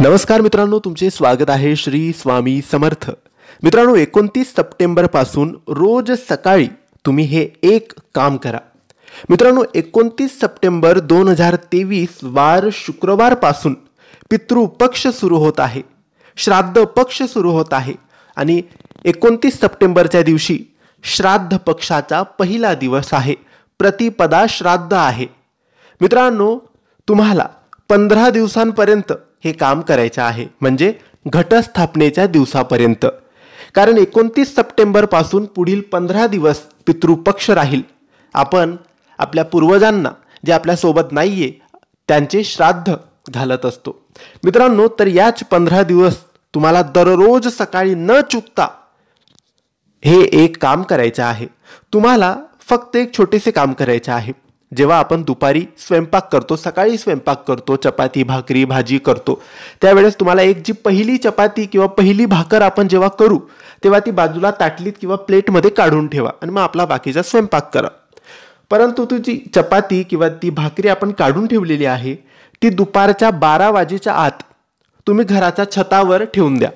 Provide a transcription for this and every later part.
नमस्कार मित्रांनो तुमचे स्वागत आहे श्री स्वामी समर्थ मित्रांनो एकोणतीस सप्टेंबरपासून रोज सकाळी तुम्ही हे एक काम करा मित्रांनो एकोणतीस सप्टेंबर दोन हजार तेवीस वार शुक्रवारपासून पितृपक्ष सुरू होत आहे श्राद्ध पक्ष सुरू होत आहे आणि एकोणतीस सप्टेंबरच्या दिवशी श्राद्ध पक्षाचा पहिला दिवस आहे प्रतिपदा श्राद्ध आहे मित्रांनो तुम्हाला पंधरा दिवसांपर्यंत हे काम करायचं आहे म्हणजे घटस्थापनेच्या दिवसापर्यंत कारण एकोणतीस सप्टेंबरपासून पुढील पंधरा दिवस पितृपक्ष राहील आपण आपल्या पूर्वजांना जे आपल्यासोबत नाही आहे त्यांचे श्राद्ध घालत असतो मित्रांनो तर याच पंधरा दिवस तुम्हाला दररोज सकाळी न चुकता हे एक काम करायचं आहे तुम्हाला फक्त एक छोटेसे काम करायचे आहे जेव्हा आपण दुपारी स्वयंपाक करतो सकाळी स्वयंपाक करतो चपाती भाकरी भाजी करतो त्यावेळेस तुम्हाला एक जी पहिली चपाती किंवा पहिली भाकर आपण जेव्हा करू तेव्हा ती बाजूला ताटलीत किंवा प्लेटमध्ये काढून ठेवा आणि मग आपला बाकीचा स्वयंपाक करा परंतु तुझी चपाती किंवा ती भाकरी आपण काढून ठेवलेली आहे ती दुपारच्या बारा वाजेच्या आत तुम्ही घराच्या छतावर ठेवून द्या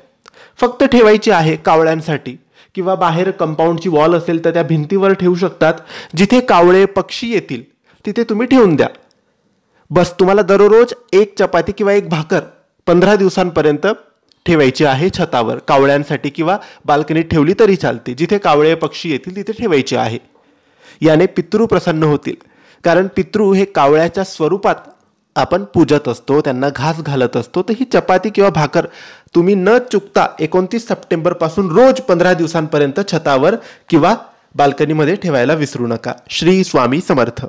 फक्त ठेवायची आहे कावळ्यांसाठी किंवा बाहेर कंपाऊंडची वॉल असेल तर त्या भिंतीवर ठेवू शकतात जिथे कावळे पक्षी येतील तिथे तुम्ही ठेवून द्या बस तुम्हाला दररोज एक चपाती किंवा एक भाकर पंधरा दिवसांपर्यंत ठेवायची आहे छतावर कावळ्यांसाठी किंवा बाल्कनीत ठेवली तरी चालते जिथे कावळे पक्षी येतील तिथे ठेवायची आहे याने पितृ प्रसन्न होतील कारण पितृ हे कावळ्याच्या स्वरूपात आपण पूजत असतो त्यांना घास घालत असतो तर ही चपाती किंवा भाकर तुम्ही न चुकता एकोणतीस सप्टेंबरपासून रोज पंधरा दिवसांपर्यंत छतावर किंवा बाल्कनीमध्ये ठेवायला विसरू नका श्री स्वामी समर्थ